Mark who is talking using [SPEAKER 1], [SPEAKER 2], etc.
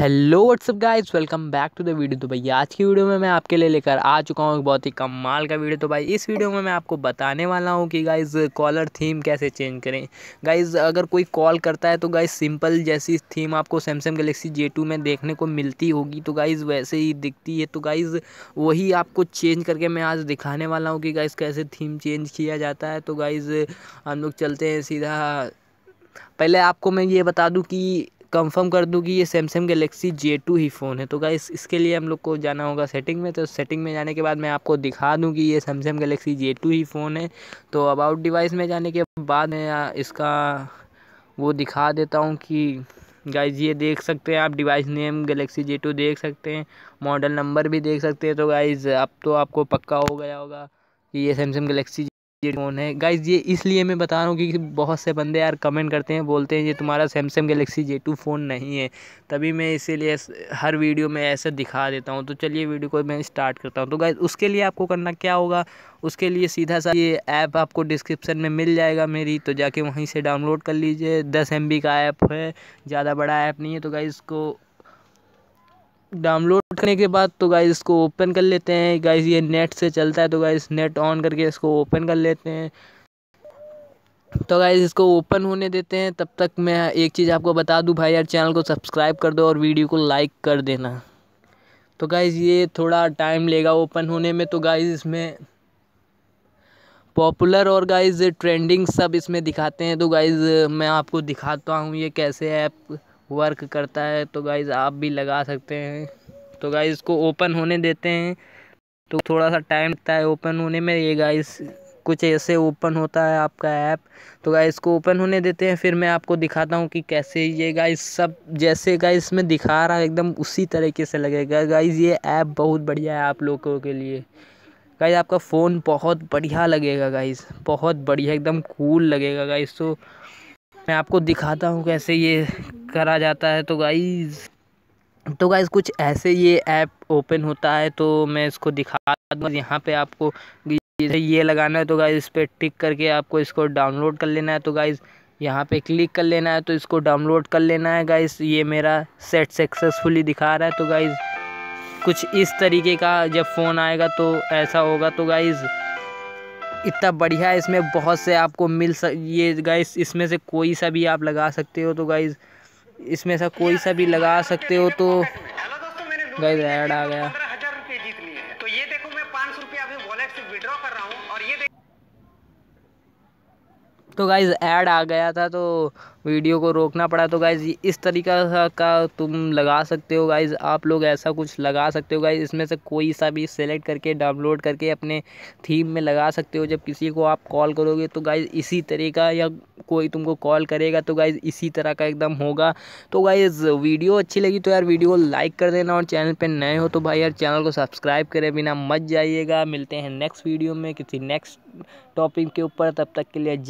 [SPEAKER 1] hello whatsapp guys welcome back to the video तो भाई आज की वीडियो में मैं आपके लिए लेकर आ चुका हूँ बहुत ही कमाल का वीडियो तो भाई इस वीडियो में मैं आपको बताने वाला हूँ कि गाइस कॉलर थीम कैसे चेंज करें गाइस अगर कोई कॉल करता है तो गाइस सिंपल जैसी थीम आपको सैमसंग गलेक्सी जे में देखने को मिलती होगी तो गाइज़ वैसे ही दिखती है तो गाइज़ वही आपको चेंज करके मैं आज दिखाने वाला हूँ कि गाइज़ कैसे थीम चेंज किया जाता है तो गाइज़ हम लोग चलते हैं सीधा पहले आपको मैं ये बता दूं कि कंफर्म कर दूँ कि ये सैमसंग गलेक्सी J2 ही फ़ोन है तो गाइस इसके लिए हम लोग को जाना होगा सेटिंग में तो सेटिंग में जाने के बाद मैं आपको दिखा दूँ कि ये सैमसंग गलेक्सी J2 ही फ़ोन है तो अबाउट डिवाइस में जाने के बाद मैं इसका वो दिखा देता हूँ कि गाइज ये देख सकते हैं आप डिवाइस नेम गलेक्सी जे देख सकते हैं मॉडल नंबर भी देख सकते हैं तो गाइज़ अब तो आपको पक्का हो गया होगा कि ये सैमसंग गलेक्सी ये फ़ोन है गाइज ये इसलिए मैं बता रहा हूँ क्योंकि बहुत से बंदे यार कमेंट करते हैं बोलते हैं ये तुम्हारा Samsung galaxy J two phone नहीं है तभी मैं इसीलिए हर वीडियो में ऐसे दिखा देता हूँ तो चलिए वीडियो को मैं स्टार्ट करता हूँ तो गाइज उसके लिए आपको करना क्या होगा उसके लिए सीधा सा ये ऐप आपको डिस्क्रिप्शन में मिल जाएगा मेरी तो जाके वहीं से डाउनलोड कर लीजिए दस एम का ऐप है ज़्यादा बड़ा ऐप नहीं है तो गाइज को डाउनलोड करने के बाद तो गाइज इसको ओपन कर लेते हैं गाइज ये नेट से चलता है तो गाइज नेट ऑन करके इसको ओपन कर लेते हैं तो गाइज इसको ओपन होने देते हैं तब तक मैं एक चीज़ आपको बता दूं भाई यार चैनल को सब्सक्राइब कर दो और वीडियो को लाइक कर देना तो गाइज ये थोड़ा टाइम लेगा ओपन होने में तो गाइज इसमें पॉपुलर और गाइज ट्रेंडिंग सब इसमें दिखाते हैं तो गाइज मैं आपको दिखाता हूँ ये कैसे ऐप वर्क करता है तो गाइज़ आप भी लगा सकते हैं तो गाइज़ इसको ओपन होने देते हैं तो थोड़ा सा टाइम लगता है ओपन होने में ये गाइज़ कुछ ऐसे ओपन होता है आपका ऐप तो गाय इसको ओपन होने देते हैं फिर मैं आपको दिखाता हूँ कि कैसे ये गाइज सब जैसे गाइज़ में दिखा रहा है एकदम उसी तरीके से लगेगा गाइज ये ऐप बहुत बढ़िया है आप लोगों के लिए गाइज़ आपका फ़ोन बहुत बढ़िया लगेगा गाइज़ बहुत बढ़िया एकदम कूल लगेगा गाइज तो मैं आपको दिखाता हूँ कैसे ये करा जाता है तो गाइज़ तो गाइज़ कुछ ऐसे ये ऐप ओपन होता है तो मैं इसको दिखा दूँगा यहाँ पे आपको ये लगाना है तो गाइज़ इस पर टिक करके आपको इसको डाउनलोड कर लेना है तो गाइज़ यहाँ पे क्लिक कर लेना है तो इसको डाउनलोड कर लेना है गाइज़ ये मेरा सेट सक्सेसफुली दिखा रहा है तो गाइज़ कुछ इस तरीके का जब फ़ोन आएगा तो ऐसा होगा तो गाइज़ इतना बढ़िया है इसमें बहुत से आपको मिल सक ये गाइस इसमें से कोई सा भी आप लगा सकते हो तो गाइस इसमें से कोई सा भी लगा सकते हो तो गाइस ऐड आ गया तो ये देखो मैं पाँच सौ और ये तो गाइज़ ऐड आ गया था तो वीडियो को रोकना पड़ा तो गाइज़ इस तरीका का तुम लगा सकते हो गाइज़ आप लोग ऐसा कुछ लगा सकते हो गाइज़ इसमें से कोई सा भी सेलेक्ट करके डाउनलोड करके अपने थीम में लगा सकते हो जब किसी को आप कॉल करोगे तो गाइज़ इसी तरीका या कोई तुमको कॉल करेगा तो गाइज़ इसी तरह का एकदम होगा तो गाइज़ वीडियो अच्छी लगी तो यार वीडियो को लाइक कर देना और चैनल पर नए हो तो भाई यार चैनल को सब्सक्राइब करें बिना मत जाइएगा मिलते हैं नेक्स्ट वीडियो में किसी नेक्स्ट टॉपिक के ऊपर तब तक के लिए